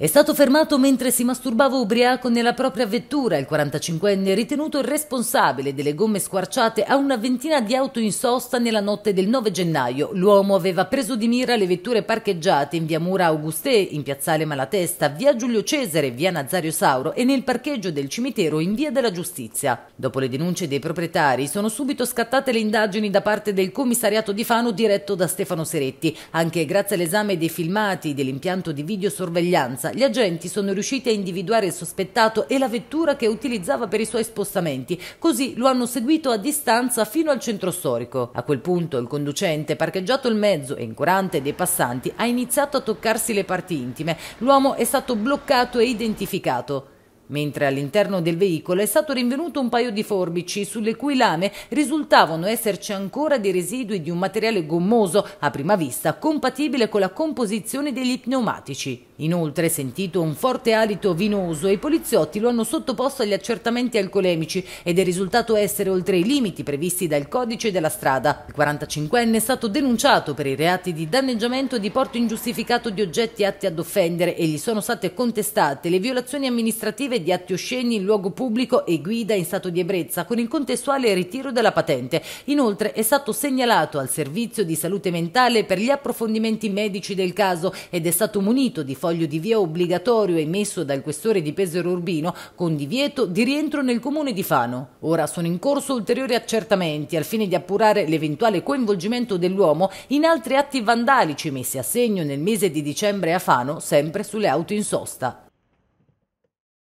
È stato fermato mentre si masturbava ubriaco nella propria vettura, il 45enne ritenuto responsabile delle gomme squarciate a una ventina di auto in sosta nella notte del 9 gennaio. L'uomo aveva preso di mira le vetture parcheggiate in via Mura Augusté, in piazzale Malatesta, via Giulio Cesare, via Nazario Sauro e nel parcheggio del cimitero in via della Giustizia. Dopo le denunce dei proprietari sono subito scattate le indagini da parte del commissariato di Fano diretto da Stefano Seretti, anche grazie all'esame dei filmati dell'impianto di videosorveglianza Piazza, gli agenti sono riusciti a individuare il sospettato e la vettura che utilizzava per i suoi spostamenti, così lo hanno seguito a distanza fino al centro storico. A quel punto il conducente, parcheggiato il mezzo e incurante dei passanti, ha iniziato a toccarsi le parti intime. L'uomo è stato bloccato e identificato mentre all'interno del veicolo è stato rinvenuto un paio di forbici sulle cui lame risultavano esserci ancora dei residui di un materiale gommoso a prima vista compatibile con la composizione degli pneumatici. Inoltre, sentito un forte alito vinoso, i poliziotti lo hanno sottoposto agli accertamenti alcolemici ed è risultato essere oltre i limiti previsti dal codice della strada. Il 45enne è stato denunciato per i reati di danneggiamento e di porto ingiustificato di oggetti atti ad offendere e gli sono state contestate le violazioni amministrative di atti osceni in luogo pubblico e guida in stato di ebbrezza con il contestuale ritiro della patente. Inoltre è stato segnalato al servizio di salute mentale per gli approfondimenti medici del caso ed è stato munito di forze foglio di via obbligatorio emesso dal questore di Pesero Urbino con divieto di rientro nel comune di Fano. Ora sono in corso ulteriori accertamenti al fine di appurare l'eventuale coinvolgimento dell'uomo in altri atti vandalici messi a segno nel mese di dicembre a Fano, sempre sulle auto in sosta.